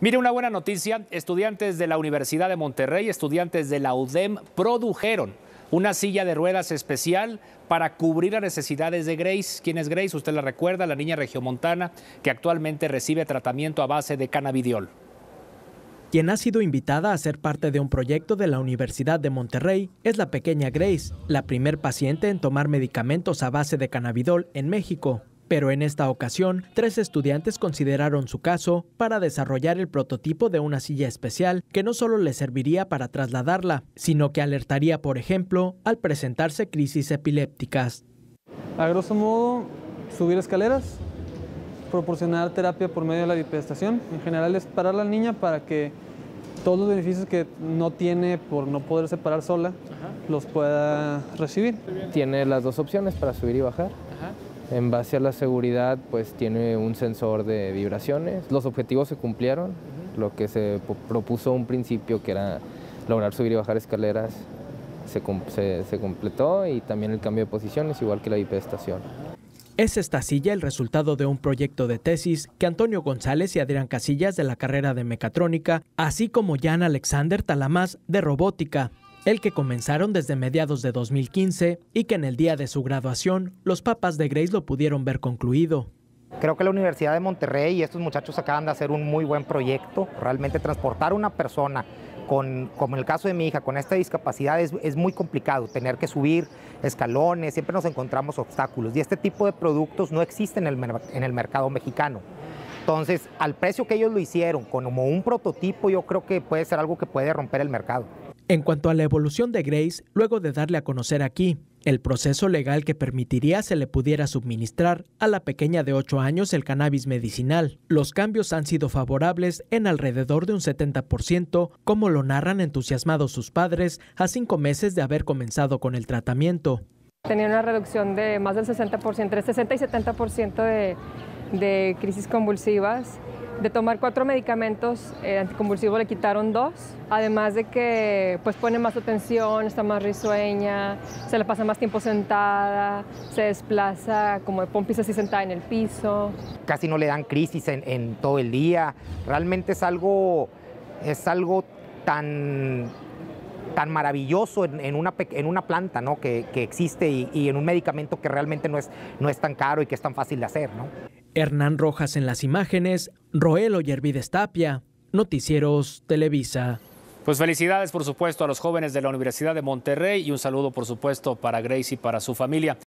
Mire, una buena noticia, estudiantes de la Universidad de Monterrey, estudiantes de la UDEM produjeron una silla de ruedas especial para cubrir las necesidades de Grace. ¿Quién es Grace? Usted la recuerda, la niña regiomontana que actualmente recibe tratamiento a base de cannabidiol quien ha sido invitada a ser parte de un proyecto de la Universidad de Monterrey, es la pequeña Grace, la primer paciente en tomar medicamentos a base de cannabidol en México pero en esta ocasión, tres estudiantes consideraron su caso para desarrollar el prototipo de una silla especial que no solo le serviría para trasladarla, sino que alertaría, por ejemplo, al presentarse crisis epilépticas. A grosso modo, subir escaleras, proporcionar terapia por medio de la dipestación. en general es parar a la niña para que todos los beneficios que no tiene por no poderse parar sola los pueda recibir. Tiene las dos opciones para subir y bajar. En base a la seguridad, pues tiene un sensor de vibraciones. Los objetivos se cumplieron, lo que se propuso un principio, que era lograr subir y bajar escaleras, se, completó y también el cambio de posiciones, igual que la IP estación. Es esta silla el resultado de un proyecto de tesis que Antonio González y Adrián Casillas de la carrera de mecatrónica, así como Jan Alexander Talamás de robótica, el que comenzaron desde mediados de 2015 y que en el día de su graduación los papas de Grace lo pudieron ver concluido. Creo que la Universidad de Monterrey y estos muchachos acaban de hacer un muy buen proyecto, realmente transportar a una persona con, como en el caso de mi hija, con esta discapacidad es, muy complicado tener que subir escalones, siempre nos encontramos obstáculos y este tipo de productos no existen en el, en el mercado mexicano. Entonces, al precio que ellos lo hicieron, como un prototipo, yo creo que puede ser algo que puede romper el mercado. En cuanto a la evolución de Grace, luego de darle a conocer aquí el proceso legal que permitiría se le pudiera suministrar a la pequeña de 8 años el cannabis medicinal, los cambios han sido favorables en alrededor de un 70%, como lo narran entusiasmados sus padres a cinco meses de haber comenzado con el tratamiento. Tenía una reducción de más del 60%, entre 60 y 70% de crisis convulsivas de tomar cuatro medicamentos eh, anticonvulsivos le quitaron dos, además de que pues pone más atención, está más risueña, se le pasa más tiempo sentada, se desplaza como de pompis así sentada en el piso. Casi no le dan crisis en, todo el día, realmente es algo, es algo tan tan maravilloso en, una, en una planta ¿no? que, existe y, en un medicamento que realmente no es, no es tan caro y que es tan fácil de hacer. Hernán Rojas en las imágenes, Roel Oyervides Tapia, Noticieros Televisa. Pues felicidades, por supuesto, a los jóvenes de la Universidad de Monterrey y un saludo, por supuesto, para Grace y para su familia.